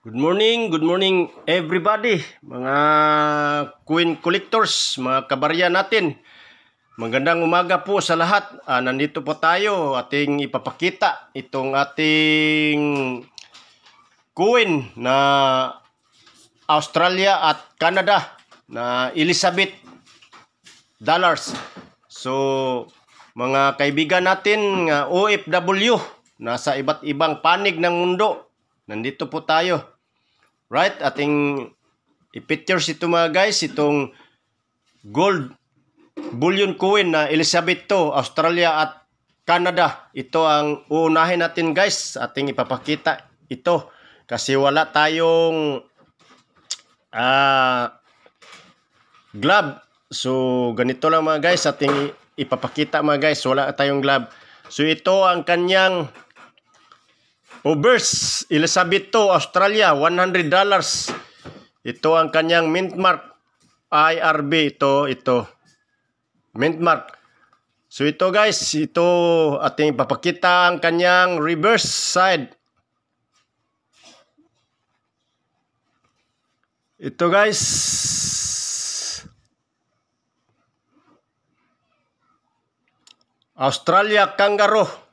Good morning, good morning everybody, mga coin collectors, mga kabarya natin. Magandang umaga po sa lahat. Ah, nandito po tayo ating ipapakita itong ating coin na Australia at Canada na Elizabeth dollars. So, mga kaibigan natin, uh, OFW, nasa iba't ibang panig ng mundo, Nandito po tayo. Right? Ating i-picture ito mga guys, itong gold bullion coin na Elizabeth II, Australia at Canada. Ito ang uunahin natin guys, ating ipapakita ito. Kasi wala tayong uh, glove. So ganito lang mga guys, ating ipapakita mga guys, wala tayong glove. So ito ang kanyang Ubers, Elizabeth II, Australia, 100 dollars. Ito ang kanyang mint mark. IRB, ito, ito. Mint mark. So ito guys, ito ating papakita ang kanyang reverse side. Ito guys. Australia kangaroo.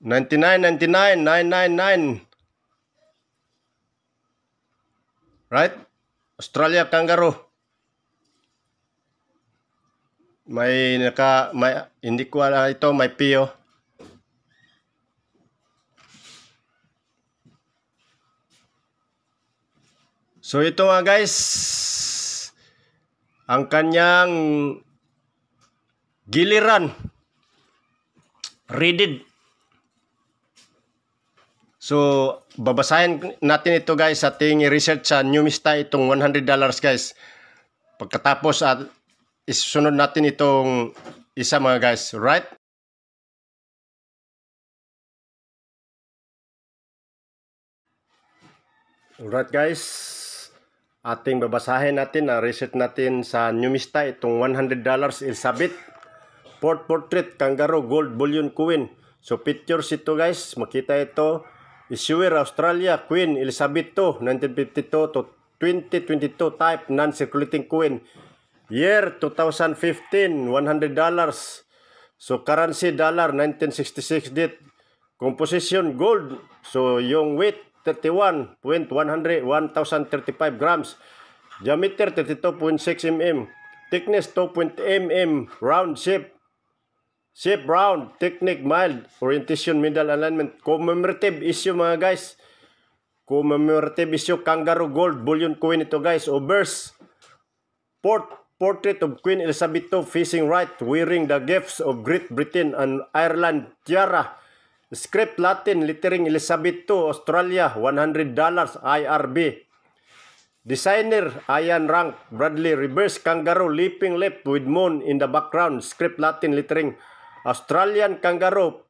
99, 99, 999. Right? Australia kangaroo. May naka may hindi ko alam ito, may piyo. So ito nga guys, ang kanyang giliran. Readed So, babasahin natin ito guys sa ating research sa Numista itong $100 guys. Pagkatapos at isunod natin itong isa mga guys, right? Alright guys, ating babasahin natin na research natin sa Numista itong $100 Elizabeth Port Portrait Kangaroo Gold Bullion Coin. So pictures ito guys, makita ito Issuer Australia Queen Elizabeth II 1952 to 2022 type non-circulating coin year 2015 100 so currency dollar 1966 date composition gold so yung weight 31.100 1035 grams diameter 32.6 mm thickness 2.0 mm round shape Shape round, technique mild, orientation middle alignment. Commemorative issue mga guys. Commemorative issue, kangaroo gold, bullion coin ito guys. Obverse, port, portrait of Queen Elizabeth II facing right, wearing the gifts of Great Britain and Ireland tiara. Script Latin, lettering Elizabeth II, Australia, $100, IRB. Designer, Ayan Rank, Bradley, reverse kangaroo, leaping left with moon in the background. Script Latin, lettering Australian Kangaroo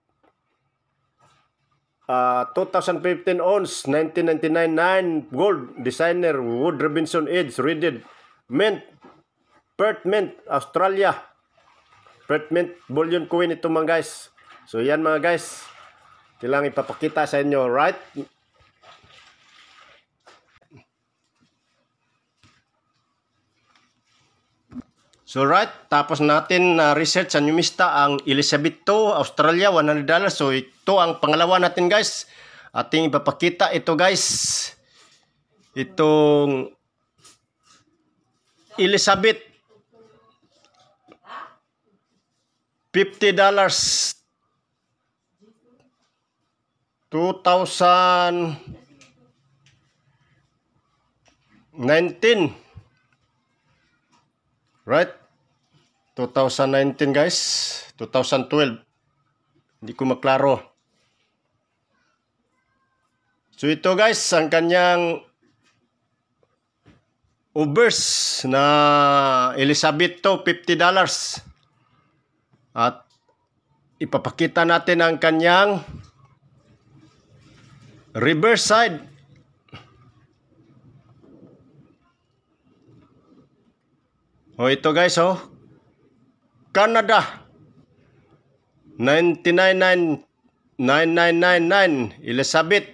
uh, 2015 ounce 1999 gold designer Wood Robinson Edge rated mint Perth mint Australia Perth mint bullion coin ito mga guys so yan mga guys kailangan ipapakita sa inyo right So right, tapos natin na uh, research sa Numista ang Elizabeth II, Australia, 100 So ito ang pangalawa natin guys. Ating ipapakita ito guys. Itong Elizabeth 50 dollars 2019 right 2019 guys 2012 hindi ko maklaro so ito guys ang kanyang Ubers na Elizabeth to $50 dollars at ipapakita natin ang kanyang reverse side O oh, ito guys oh Canada 999999 Elizabeth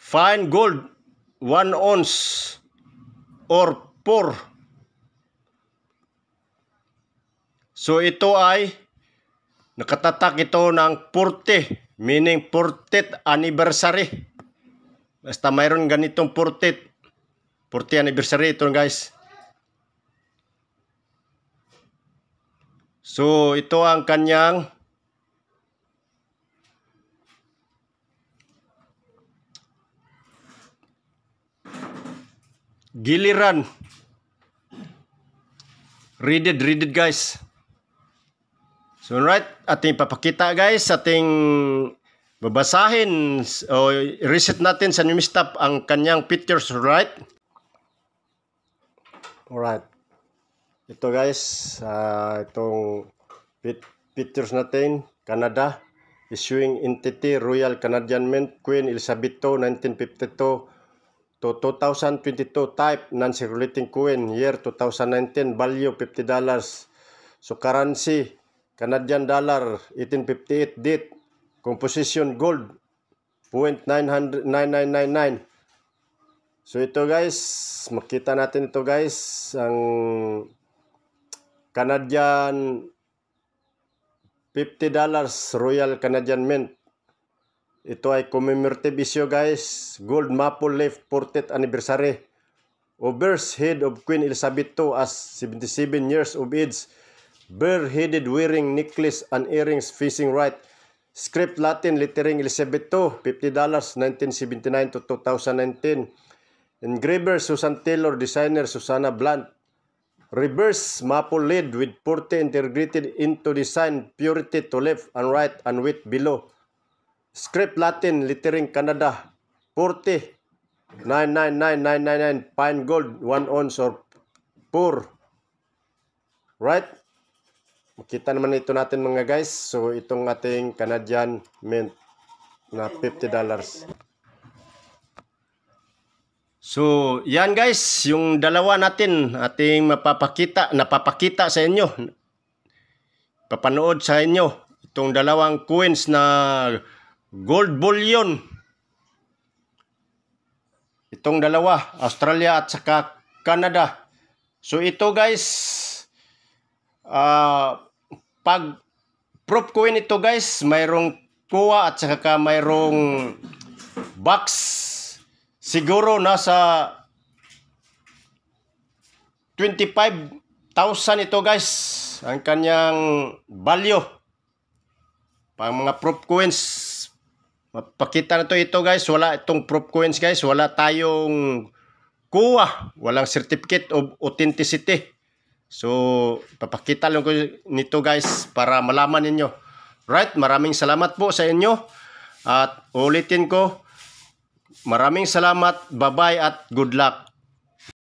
Fine gold 1 ounce or 4 So ito ay nakatatak ito ng 40 meaning 40th anniversary Basta mayroon ganitong 40th 40th anniversary ito guys So, ito ang kanyang giliran. Read it, read it guys. So right, ating papakita guys, ating babasahin o reset natin sa Numistap ang kanyang pictures, right? Alright. Ito guys, uh, itong pictures natin, Canada, issuing entity Royal Canadian Mint Queen Elizabeth II, 1952 to 2022 type non-circulating coin year 2019 value 50 So currency Canadian dollar 1858 date composition gold 0.9999 So ito guys, makita natin ito guys ang Canadian $50 dollars Royal Canadian Mint. Ito ay commemorative issue guys. Gold Maple Leaf 40th Anniversary. Ober's head of Queen Elizabeth II as 77 years of age. Bare-headed wearing necklace and earrings facing right. Script Latin lettering Elizabeth II, $50, dollars 1979 to 2019. Engraver Susan Taylor, designer Susana Blunt reverse maple lid with 40 integrated into design purity to left and right and width below. Script Latin lettering Canada 40 999999 pine gold 1 ounce or pure. Right? Makita naman ito natin mga guys. So itong ating Canadian mint na $50. So, yan guys, yung dalawa natin ating mapapakita, napapakita sa inyo. Papanood sa inyo itong dalawang coins na gold bullion. Itong dalawa, Australia at saka Canada. So ito guys, uh, pag prop coin ito guys, mayroong kuha at saka mayroong box Siguro nasa 25,000 ito guys ang kanyang value pang mga prop coins mapakita na to ito guys wala itong prop coins guys wala tayong kuha walang certificate of authenticity so papakita lang ko nito guys para malaman ninyo right maraming salamat po sa inyo at ulitin ko Maraming salamat, bye-bye at good luck.